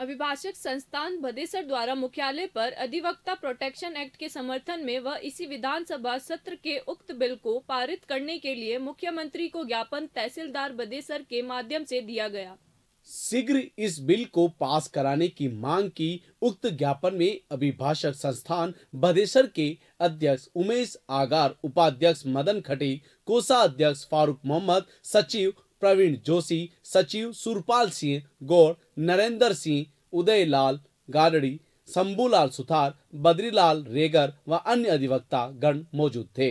अभिभाषक संस्थान भदेसर द्वारा मुख्यालय पर अधिवक्ता प्रोटेक्शन एक्ट के समर्थन में व इसी विधानसभा सत्र के उक्त बिल को पारित करने के लिए मुख्यमंत्री को ज्ञापन तहसीलदार बदेसर के माध्यम से दिया गया शीघ्र इस बिल को पास कराने की मांग की उक्त ज्ञापन में अभिभाषक संस्थान बदेसर के अध्यक्ष उमेश आगार उपाध्यक्ष मदन खटी अध्यक्ष फारूक मोहम्मद सचिव प्रवीण जोशी सचिव सुरपाल सिंह गौर नरेंद्र सिंह उदय लाल गाडड़ी शंभूलाल सुथार बद्रीलाल रेगर व अन्य अधिवक्ता गण मौजूद थे